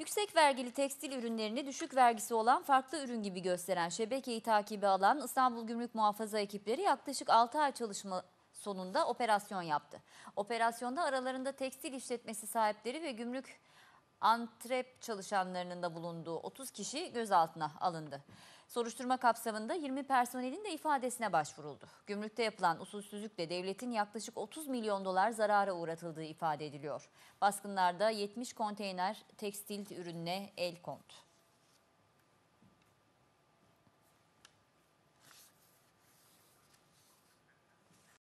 Yüksek vergili tekstil ürünlerini düşük vergisi olan farklı ürün gibi gösteren şebekeyi takibi alan İstanbul Gümrük Muhafaza ekipleri yaklaşık 6 ay çalışma sonunda operasyon yaptı. Operasyonda aralarında tekstil işletmesi sahipleri ve gümrük antrep çalışanlarının da bulunduğu 30 kişi gözaltına alındı. Soruşturma kapsamında 20 personelin de ifadesine başvuruldu. Gümrükte yapılan usulsüzlükle devletin yaklaşık 30 milyon dolar zarara uğratıldığı ifade ediliyor. Baskınlarda 70 konteyner tekstil ürününe el kondu.